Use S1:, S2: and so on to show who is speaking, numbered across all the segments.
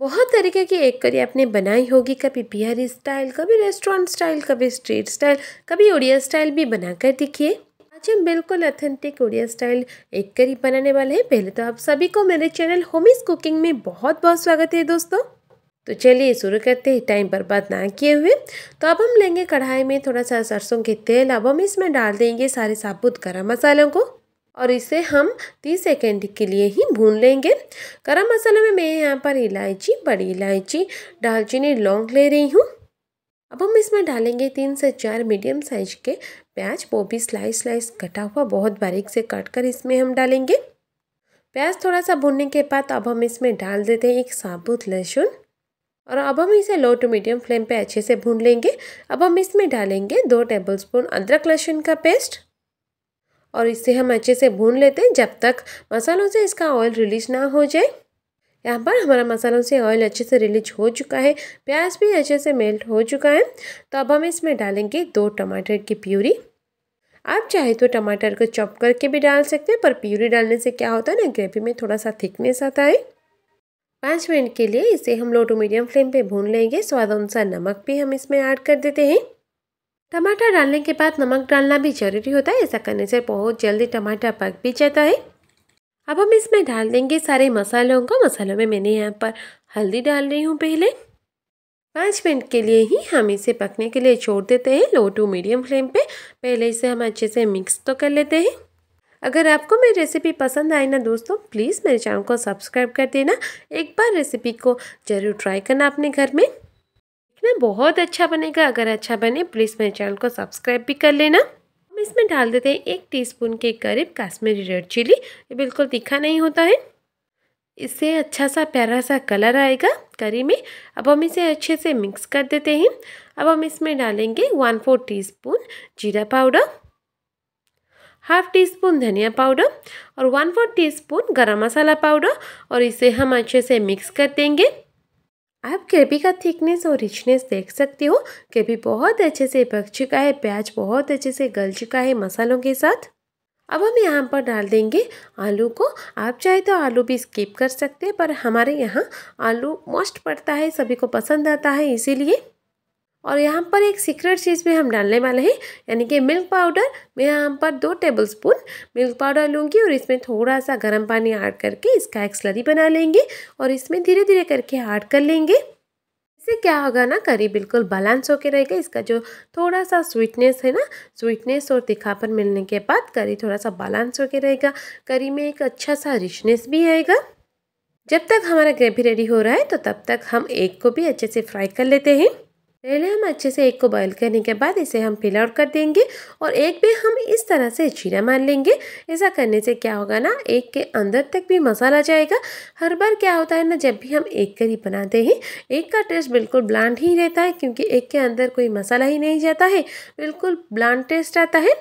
S1: बहुत तरीके की एक करी आपने बनाई होगी कभी बिहारी स्टाइल कभी रेस्टोरेंट स्टाइल कभी स्ट्रीट स्टाइल कभी उड़िया स्टाइल भी बनाकर दिखिए आज हम बिल्कुल ऑथेंटिक उड़िया स्टाइल एक करी बनाने वाले हैं पहले तो आप सभी को मेरे चैनल होमीज कुकिंग में बहुत बहुत स्वागत है दोस्तों तो चलिए शुरू करते हैं टाइम बर्बाद ना किए हुए तो अब हम लेंगे कढ़ाई में थोड़ा सा सरसों के तेल अब हम इसमें डाल देंगे सारे साबुत गर्म मसालों को और इसे हम तीस सेकेंड के लिए ही भून लेंगे गरम मसाले में मैं यहाँ पर इलायची बड़ी इलायची दालचीनी लौंग ले रही हूँ अब हम इसमें डालेंगे तीन से चार मीडियम साइज के प्याज वो भी स्लाइस स्लाइस कटा हुआ बहुत बारीक से काट कर इसमें हम डालेंगे प्याज थोड़ा सा भुनने के बाद अब हम इसमें डाल देते हैं एक साबुत लहसुन और अब हम इसे लो टू मीडियम फ्लेम पे अच्छे से भून लेंगे अब हम इसमें डालेंगे दो टेबलस्पून अदरक लहसुन का पेस्ट और इसे हम अच्छे से भून लेते हैं जब तक मसालों से इसका ऑयल रिलीज ना हो जाए यहाँ पर हमारा मसालों से ऑयल अच्छे से रिलीज हो चुका है प्याज भी अच्छे से मेल्ट हो चुका है तो अब हम इसमें डालेंगे दो टमाटर की प्यूरी आप चाहे तो टमाटर को चॉप करके भी डाल सकते हैं पर प्यूरी डालने से क्या होता है ना ग्रेवी में थोड़ा सा थिकनेस आता है पाँच मिनट के लिए इसे हम लो टू मीडियम फ्लेम पे भून लेंगे स्वाद अनुसार नमक भी हम इसमें ऐड कर देते हैं टमाटर डालने के बाद नमक डालना भी ज़रूरी होता है ऐसा करने से बहुत जल्दी टमाटर पक भी जाता है अब हम इसमें डाल देंगे सारे मसालों को मसालों में मैंने यहाँ पर हल्दी डाल रही हूँ पहले पाँच मिनट के लिए ही हम इसे पकने के लिए छोड़ देते हैं लो टू मीडियम फ्लेम पे पहले इसे हम अच्छे से मिक्स तो कर लेते हैं अगर आपको मेरी रेसिपी पसंद आए ना दोस्तों प्लीज़ मेरे चैनल को सब्सक्राइब कर देना एक बार रेसिपी को ज़रूर ट्राई करना अपने घर में बहुत अच्छा बनेगा अगर अच्छा बने प्लीज़ मेरे चैनल को सब्सक्राइब भी कर लेना हम इसमें डाल देते हैं एक टीस्पून के करीब काश्मीरी रेड चिली ये बिल्कुल तीखा नहीं होता है इससे अच्छा सा प्यारा सा कलर आएगा करी में अब हम इसे अच्छे से मिक्स कर देते हैं अब हम इसमें डालेंगे वन फोर टी स्पून जीरा पाउडर हाफ टी स्पून धनिया पाउडर और वन फोर टी स्पून गर्म मसाला पाउडर और इसे हम अच्छे से मिक्स कर देंगे आप ग्रेवी का थिकनेस और रिचनेस देख सकते हो ग्रेवी बहुत अच्छे से पक चुका है प्याज बहुत अच्छे से गल चुका है मसालों के साथ अब हम यहाँ पर डाल देंगे आलू को आप चाहे तो आलू भी स्किप कर सकते हैं पर हमारे यहाँ आलू मोस्ट पड़ता है सभी को पसंद आता है इसीलिए और यहाँ पर एक सीक्रेट चीज़ भी हम डालने वाले हैं यानी कि मिल्क पाउडर मैं यहाँ पर दो टेबल स्पून मिल्क पाउडर लूँगी और इसमें थोड़ा सा गर्म पानी ऐड करके इसका एक स्लरी बना लेंगे और इसमें धीरे धीरे करके ऐड कर लेंगे इससे क्या होगा ना करी बिल्कुल बैलेंस होकर रहेगा इसका जो थोड़ा सा स्वीटनेस है ना स्वीटनेस और तिखापन मिलने के बाद करी थोड़ा सा बैलेंस होकर रहेगा करी में एक अच्छा सा रिचनेस भी आएगा जब तक हमारा ग्रेवी रेडी हो रहा है तो तब तक हम एग को भी अच्छे से फ्राई कर लेते हैं पहले हम अच्छे से एक को बॉयल करने के बाद इसे हम फिल आउट कर देंगे और एक भी हम इस तरह से जीरा मार लेंगे ऐसा करने से क्या होगा ना एक के अंदर तक भी मसाला जाएगा हर बार क्या होता है ना जब भी हम एक करी बनाते हैं एक का टेस्ट बिल्कुल ब्लांड ही रहता है क्योंकि एक के अंदर कोई मसाला ही नहीं जाता है बिल्कुल ब्लांड टेस्ट आता है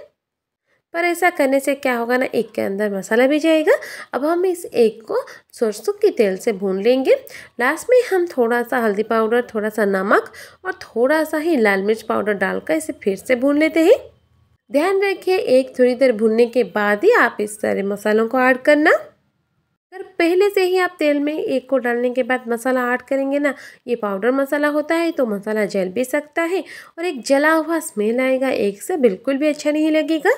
S1: पर ऐसा करने से क्या होगा ना एक के अंदर मसाला भी जाएगा अब हम इस एक को सरसों के तेल से भून लेंगे लास्ट में हम थोड़ा सा हल्दी पाउडर थोड़ा सा नमक और थोड़ा सा ही लाल मिर्च पाउडर डालकर इसे फिर से भून लेते हैं ध्यान रखिए एक थोड़ी देर भूनने के बाद ही आप इस सारे मसालों को ऐड करना अगर पहले से ही आप तेल में एक को डालने के बाद मसाला ऐड करेंगे ना ये पाउडर मसाला होता है तो मसाला जल भी सकता है और एक जला हुआ स्मेल आएगा एक से बिल्कुल भी अच्छा नहीं लगेगा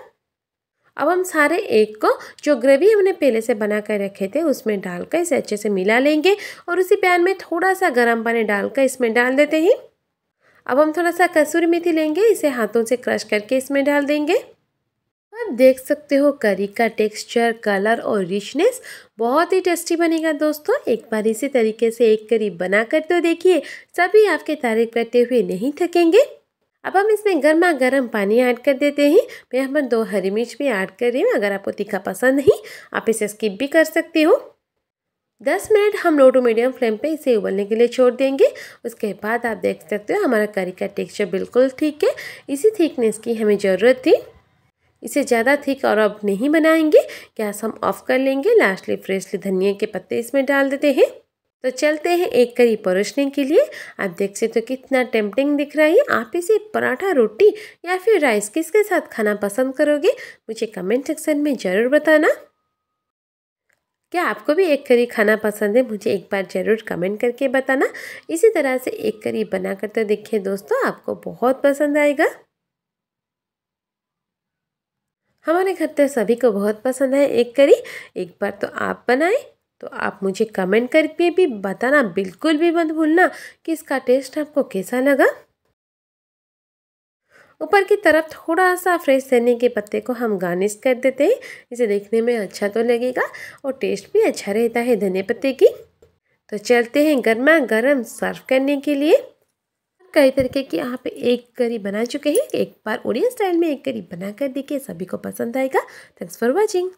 S1: अब हम सारे एक को जो ग्रेवी हमने पहले से बना कर रखे थे उसमें डालकर इसे अच्छे से मिला लेंगे और उसी पैन में थोड़ा सा गर्म पानी डालकर इसमें डाल देते हैं अब हम थोड़ा सा कसूरी मेथी लेंगे इसे हाथों से क्रश करके इसमें डाल देंगे आप देख सकते हो करी का टेक्सचर कलर और रिचनेस बहुत ही टेस्टी बनेगा दोस्तों एक बार इसी तरीके से एक करी बना कर तो देखिए सभी आपके तारीफ करते हुए नहीं थकेंगे अब हम इसमें गर्मा गर्म पानी ऐड कर देते हैं मैं हम दो हरी मिर्च भी ऐड कर रही हूँ अगर आपको तीखा पसंद नहीं आप इसे स्किप भी कर सकते हो दस मिनट हम लो टू मीडियम फ्लेम पे इसे उबलने के लिए छोड़ देंगे उसके बाद आप देख सकते हो हमारा करी का टेक्सचर बिल्कुल ठीक है इसी थिकनेस की हमें ज़रूरत थी इसे ज़्यादा थिक और अब नहीं बनाएंगे गैस हम ऑफ कर लेंगे लास्टली फ्रेशली धनिया के पत्ते इसमें डाल देते हैं तो चलते हैं एक करी परोसने के लिए आप देख सकते हो तो कितना टेम्पटिंग दिख रहा है आप इसे पराठा रोटी या फिर राइस किसके साथ खाना पसंद करोगे मुझे कमेंट सेक्शन में ज़रूर बताना क्या आपको भी एक करी खाना पसंद है मुझे एक बार ज़रूर कमेंट करके बताना इसी तरह से एक करी बना कर तो देखिए दोस्तों आपको बहुत पसंद आएगा हमारे घर तो सभी को बहुत पसंद है एक करी एक बार तो आप बनाएं तो आप मुझे कमेंट करके भी बताना बिल्कुल भी मत भूलना कि इसका टेस्ट आपको कैसा लगा ऊपर की तरफ थोड़ा सा फ्रेश धनी के पत्ते को हम गार्निश कर देते हैं इसे देखने में अच्छा तो लगेगा और टेस्ट भी अच्छा रहता है धनिया पत्ते की तो चलते हैं गर्मा गर्म सर्व करने के लिए कई तरीके की यहाँ एक करी बना चुके हैं एक बार ओरियन स्टाइल में एक करी बना कर देखिए सभी को पसंद आएगा थैंक्स फॉर वॉचिंग